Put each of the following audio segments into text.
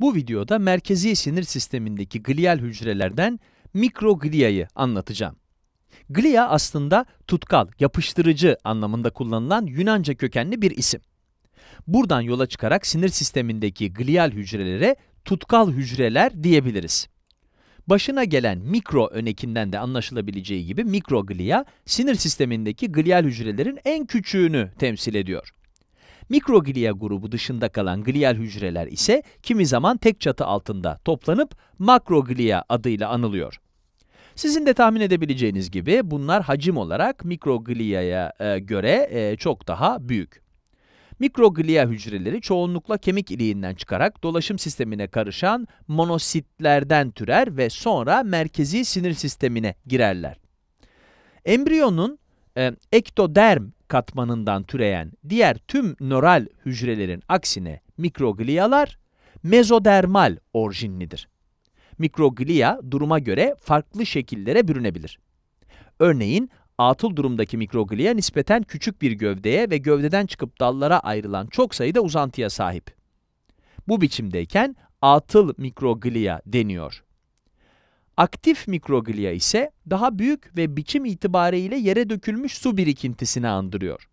Bu videoda merkezi sinir sistemindeki glial hücrelerden mikrogliyayı anlatacağım. Glia aslında tutkal, yapıştırıcı anlamında kullanılan Yunanca kökenli bir isim. Buradan yola çıkarak sinir sistemindeki glial hücrelere tutkal hücreler diyebiliriz. Başına gelen mikro önekinden de anlaşılabileceği gibi mikroglia, sinir sistemindeki glial hücrelerin en küçüğünü temsil ediyor. Mikroglia grubu dışında kalan glial hücreler ise kimi zaman tek çatı altında toplanıp makroglia adıyla anılıyor. Sizin de tahmin edebileceğiniz gibi bunlar hacim olarak mikroglia'ya e, göre e, çok daha büyük. Mikroglia hücreleri çoğunlukla kemik iliğinden çıkarak dolaşım sistemine karışan monositlerden türer ve sonra merkezi sinir sistemine girerler. Embriyonun e, ektoderm katmanından türeyen diğer tüm nöral hücrelerin aksine mikrogliyalar mezodermal orijinlidir. Mikroglia duruma göre farklı şekillere bürünebilir. Örneğin atıl durumdaki mikroglia nispeten küçük bir gövdeye ve gövdeden çıkıp dallara ayrılan çok sayıda uzantıya sahip. Bu biçimdeyken atıl mikroglia deniyor. Aktif mikroglia ise daha büyük ve biçim itibariyle yere dökülmüş su birikintisini andırıyor.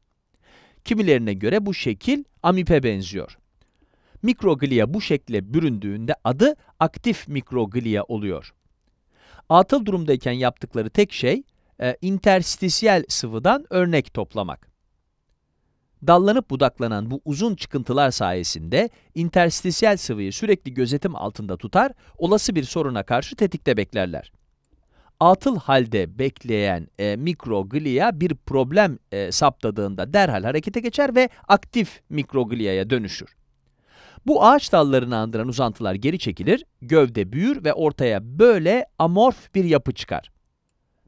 Kimilerine göre bu şekil amipe benziyor. Mikroglia bu şekle büründüğünde adı aktif mikroglia oluyor. Atıl durumdayken yaptıkları tek şey, e, interstisyel sıvıdan örnek toplamak. Dallanıp budaklanan bu uzun çıkıntılar sayesinde interstisyel sıvıyı sürekli gözetim altında tutar, olası bir soruna karşı tetikte beklerler. Atıl halde bekleyen e, mikroglia bir problem e, saptadığında derhal harekete geçer ve aktif mikroglia'ya dönüşür. Bu ağaç dallarını andıran uzantılar geri çekilir, gövde büyür ve ortaya böyle amorf bir yapı çıkar.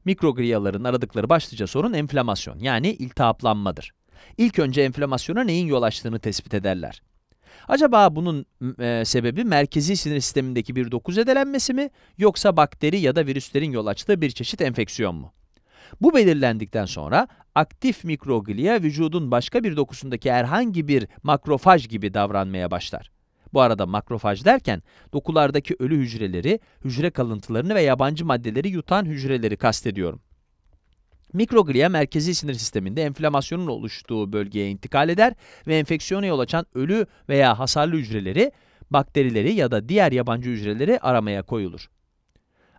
Mikrogliaların aradıkları başlıca sorun enflamasyon yani iltihaplanmadır ilk önce enflamasyona neyin yol açtığını tespit ederler. Acaba bunun e, sebebi merkezi sinir sistemindeki bir doku zedelenmesi mi yoksa bakteri ya da virüslerin yol açtığı bir çeşit enfeksiyon mu? Bu belirlendikten sonra aktif mikroglia vücudun başka bir dokusundaki herhangi bir makrofaj gibi davranmaya başlar. Bu arada makrofaj derken dokulardaki ölü hücreleri, hücre kalıntılarını ve yabancı maddeleri yutan hücreleri kastediyorum. Mikroglia merkezi sinir sisteminde enflamasyonun oluştuğu bölgeye intikal eder ve enfeksiyona yol açan ölü veya hasarlı hücreleri, bakterileri ya da diğer yabancı hücreleri aramaya koyulur.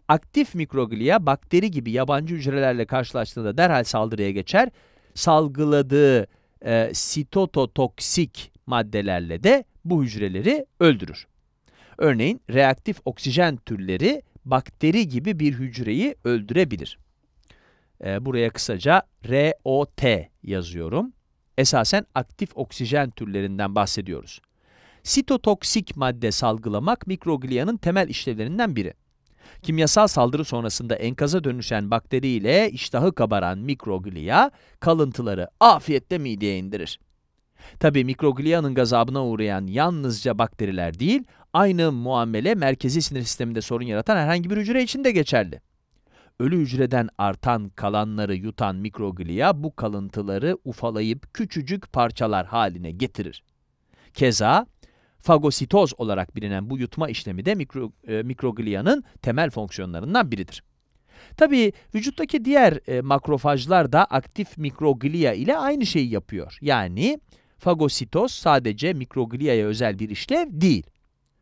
Aktif mikroglia bakteri gibi yabancı hücrelerle karşılaştığında derhal saldırıya geçer. Salgıladığı e, sitototoksik maddelerle de bu hücreleri öldürür. Örneğin reaktif oksijen türleri bakteri gibi bir hücreyi öldürebilir e, buraya kısaca ROT yazıyorum. Esasen aktif oksijen türlerinden bahsediyoruz. Sitotoksik madde salgılamak mikrogliyanın temel işlevlerinden biri. Kimyasal saldırı sonrasında enkaza dönüşen bakteri ile iştahı kabaran mikrogliya kalıntıları afiyetle mideye indirir. Tabi mikrogliyanın gazabına uğrayan yalnızca bakteriler değil, aynı muamele merkezi sinir sisteminde sorun yaratan herhangi bir hücre için de geçerli. Ölü hücreden artan kalanları yutan mikroglia bu kalıntıları ufalayıp küçücük parçalar haline getirir. Keza fagositoz olarak bilinen bu yutma işlemi de mikro, e, mikroglia'nın temel fonksiyonlarından biridir. Tabi vücuttaki diğer e, makrofajlar da aktif mikroglia ile aynı şeyi yapıyor. Yani fagositoz sadece mikroglia'ya özel bir işlev değil.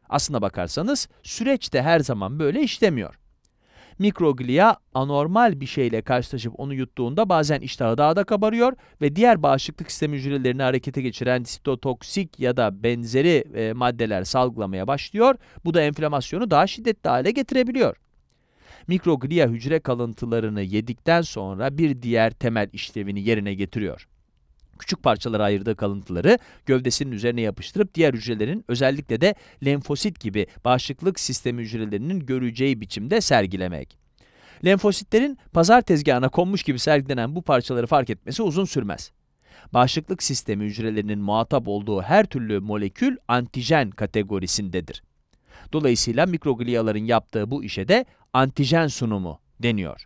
Aslına bakarsanız süreç de her zaman böyle işlemiyor. Mikroglia anormal bir şeyle karşılaşıp onu yuttuğunda bazen iştahı daha da kabarıyor ve diğer bağışıklık sistemi hücrelerini harekete geçiren sitotoksik ya da benzeri e, maddeler salgılamaya başlıyor. Bu da enflamasyonu daha şiddetli hale getirebiliyor. Mikroglia hücre kalıntılarını yedikten sonra bir diğer temel işlevini yerine getiriyor küçük parçalara ayırdığı kalıntıları gövdesinin üzerine yapıştırıp diğer hücrelerin özellikle de lenfosit gibi bağışıklık sistemi hücrelerinin göreceği biçimde sergilemek. Lenfositlerin pazar tezgahına konmuş gibi sergilenen bu parçaları fark etmesi uzun sürmez. Bağışıklık sistemi hücrelerinin muhatap olduğu her türlü molekül antijen kategorisindedir. Dolayısıyla mikrogliyaların yaptığı bu işe de antijen sunumu deniyor.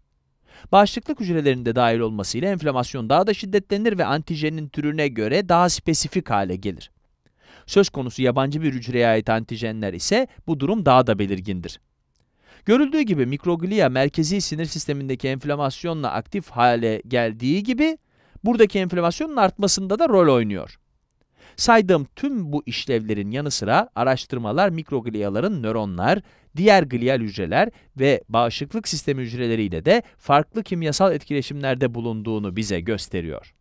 Bağışıklık hücrelerinde de dahil olmasıyla enflamasyon daha da şiddetlenir ve antijenin türüne göre daha spesifik hale gelir. Söz konusu yabancı bir hücreye ait antijenler ise bu durum daha da belirgindir. Görüldüğü gibi mikroglia merkezi sinir sistemindeki enflamasyonla aktif hale geldiği gibi buradaki enflamasyonun artmasında da rol oynuyor. Saydığım tüm bu işlevlerin yanı sıra araştırmalar mikrogliaların nöronlar, diğer glial hücreler ve bağışıklık sistemi hücreleriyle de farklı kimyasal etkileşimlerde bulunduğunu bize gösteriyor.